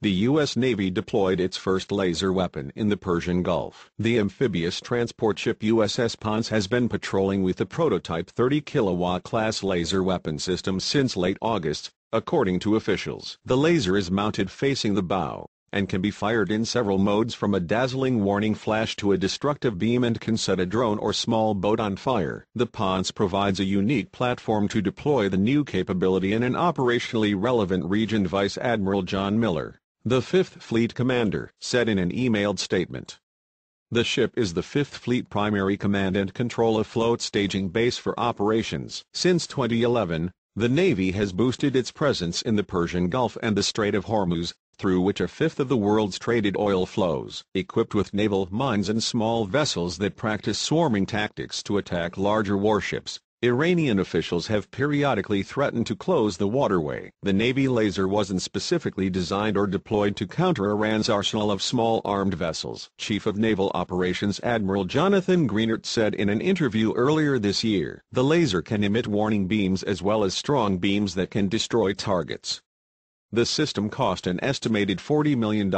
the U.S. Navy deployed its first laser weapon in the Persian Gulf. The amphibious transport ship USS Pons has been patrolling with the prototype 30-kilowatt class laser weapon system since late August, according to officials. The laser is mounted facing the bow, and can be fired in several modes from a dazzling warning flash to a destructive beam and can set a drone or small boat on fire. The Ponce provides a unique platform to deploy the new capability in an operationally relevant region Vice Admiral John Miller the 5th Fleet commander said in an emailed statement, The ship is the 5th Fleet primary command and control afloat staging base for operations. Since 2011, the Navy has boosted its presence in the Persian Gulf and the Strait of Hormuz, through which a fifth of the world's traded oil flows. Equipped with naval mines and small vessels that practice swarming tactics to attack larger warships, Iranian officials have periodically threatened to close the waterway. The Navy laser wasn't specifically designed or deployed to counter Iran's arsenal of small armed vessels, Chief of Naval Operations Admiral Jonathan Greenert said in an interview earlier this year. The laser can emit warning beams as well as strong beams that can destroy targets. The system cost an estimated $40 million.